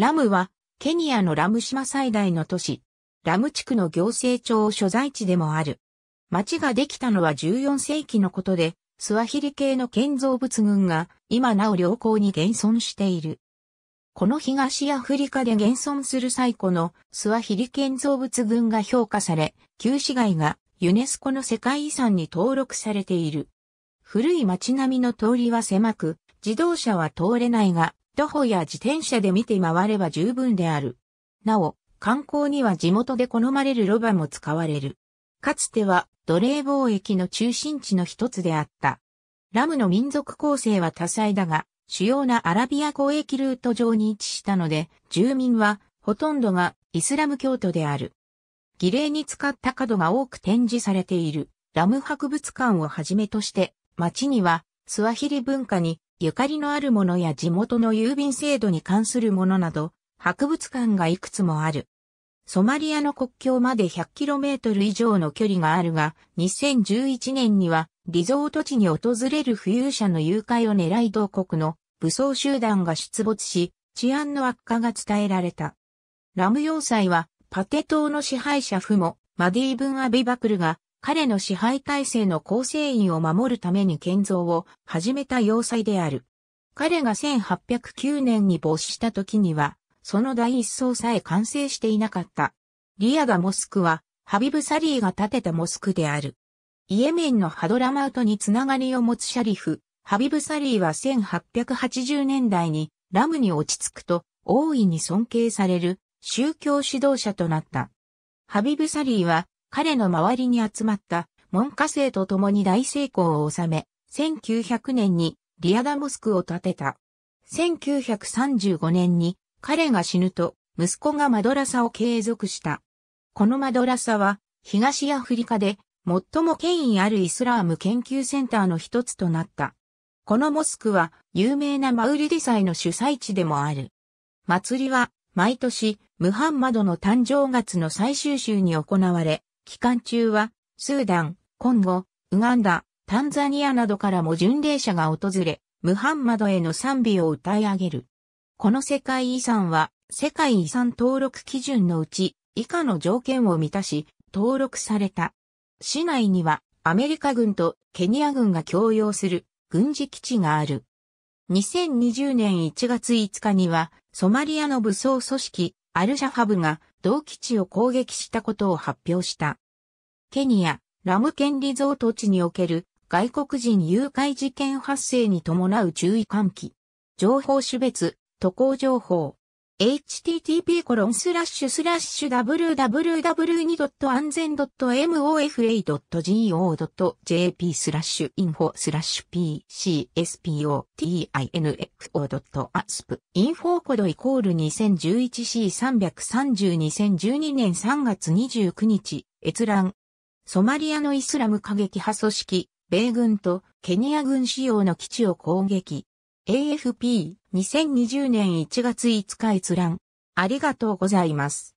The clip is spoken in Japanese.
ラムは、ケニアのラム島最大の都市、ラム地区の行政庁所在地でもある。町ができたのは14世紀のことで、スワヒリ系の建造物群が今なお良好に現存している。この東アフリカで現存する最古のスワヒリ建造物群が評価され、旧市街がユネスコの世界遺産に登録されている。古い街並みの通りは狭く、自動車は通れないが、徒歩や自転車で見て回れば十分である。なお、観光には地元で好まれるロバも使われる。かつては奴隷貿易の中心地の一つであった。ラムの民族構成は多彩だが、主要なアラビア交易ルート上に位置したので、住民はほとんどがイスラム教徒である。儀礼に使った角が多く展示されているラム博物館をはじめとして、町にはスワヒリ文化にゆかりのあるものや地元の郵便制度に関するものなど、博物館がいくつもある。ソマリアの国境まで 100km 以上の距離があるが、2011年には、リゾート地に訪れる浮遊者の誘拐を狙い同国の武装集団が出没し、治安の悪化が伝えられた。ラム要塞は、パテ島の支配者フモ、マディーブン・アビバクルが彼の支配体制の構成員を守るために建造を始めた要塞である。彼が1809年に没した時には、その第一層さえ完成していなかった。リアガモスクは、ハビブ・サリーが建てたモスクである。イエメンのハドラマウトにつながりを持つシャリフ、ハビブ・サリーは1880年代にラムに落ち着くと大いに尊敬される宗教指導者となった。ハビブ・サリーは彼の周りに集まった門下生と共に大成功を収め、1900年にリアダモスクを建てた。1935年に彼が死ぬと息子がマドラサを継続した。このマドラサは東アフリカで最も権威あるイスラーム研究センターの一つとなった。このモスクは有名なマウリディ祭の主催地でもある。祭りは毎年ムハンマドの誕生月の最終週に行われ、期間中は、スーダン、コンゴ、ウガンダ、タンザニアなどからも巡礼者が訪れ、ムハンマドへの賛美を歌い上げる。この世界遺産は、世界遺産登録基準のうち、以下の条件を満たし、登録された。市内には、アメリカ軍とケニア軍が共用する軍事基地がある。2020年1月5日には、ソマリアの武装組織アルシャファブが同基地を攻撃したことを発表した。ケニア、ラムケンリゾート地における外国人誘拐事件発生に伴う注意喚起。情報種別、渡航情報、http www.anzen.mofa.go.jp i n f o pcspotINFO.asp インフォコドイコール 2011C3302012 年3月29日閲覧ソマリアのイスラム過激派組織米軍とケニア軍使用の基地を攻撃 AFP2020 年1月5日閲覧。ありがとうございます。